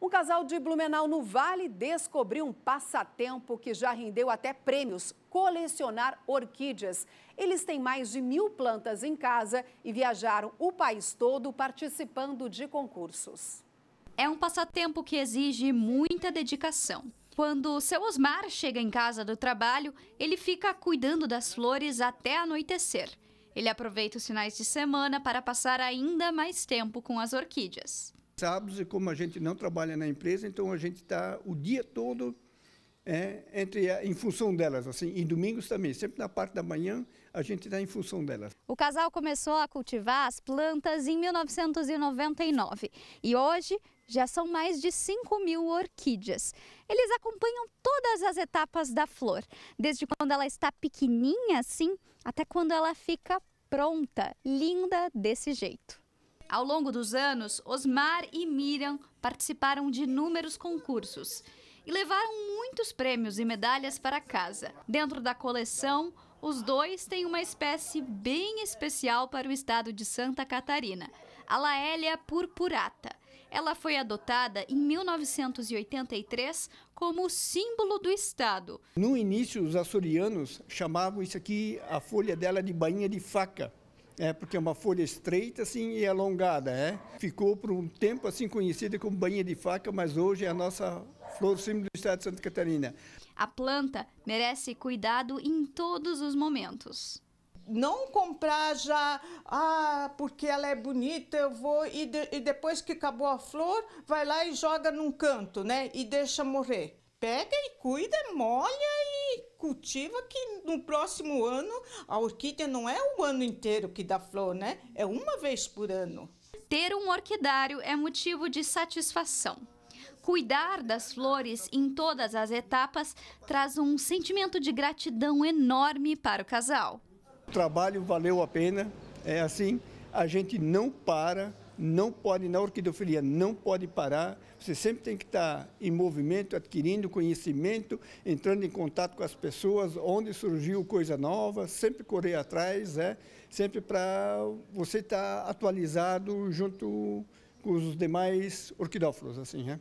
Um casal de Blumenau no Vale descobriu um passatempo que já rendeu até prêmios: colecionar orquídeas. Eles têm mais de mil plantas em casa e viajaram o país todo participando de concursos. É um passatempo que exige muita dedicação. Quando o seu Osmar chega em casa do trabalho, ele fica cuidando das flores até anoitecer. Ele aproveita os finais de semana para passar ainda mais tempo com as orquídeas. Sábados, e como a gente não trabalha na empresa, então a gente está o dia todo é, entre a, em função delas, assim, e domingos também, sempre na parte da manhã a gente está em função delas. O casal começou a cultivar as plantas em 1999 e hoje já são mais de 5 mil orquídeas. Eles acompanham todas as etapas da flor, desde quando ela está pequenininha assim, até quando ela fica pronta, linda desse jeito. Ao longo dos anos, Osmar e Miriam participaram de inúmeros concursos e levaram muitos prêmios e medalhas para casa. Dentro da coleção, os dois têm uma espécie bem especial para o estado de Santa Catarina, a Laélia purpurata. Ela foi adotada em 1983 como símbolo do estado. No início, os açorianos chamavam isso aqui, a folha dela de bainha de faca. É, porque é uma folha estreita assim e alongada, é. Ficou por um tempo assim conhecida como banha de faca, mas hoje é a nossa flor símbolo do estado de Santa Catarina. A planta merece cuidado em todos os momentos. Não comprar já, ah, porque ela é bonita, eu vou e, de, e depois que acabou a flor, vai lá e joga num canto, né? E deixa morrer. Pega e cuida, molha cultiva que no próximo ano a orquídea não é o ano inteiro que dá flor, né? É uma vez por ano. Ter um orquidário é motivo de satisfação. Cuidar das flores em todas as etapas traz um sentimento de gratidão enorme para o casal. O trabalho valeu a pena, é assim, a gente não para não pode, na orquidofilia, não pode parar. Você sempre tem que estar em movimento, adquirindo conhecimento, entrando em contato com as pessoas, onde surgiu coisa nova, sempre correr atrás, né? sempre para você estar tá atualizado junto com os demais orquidófilos. Assim, né?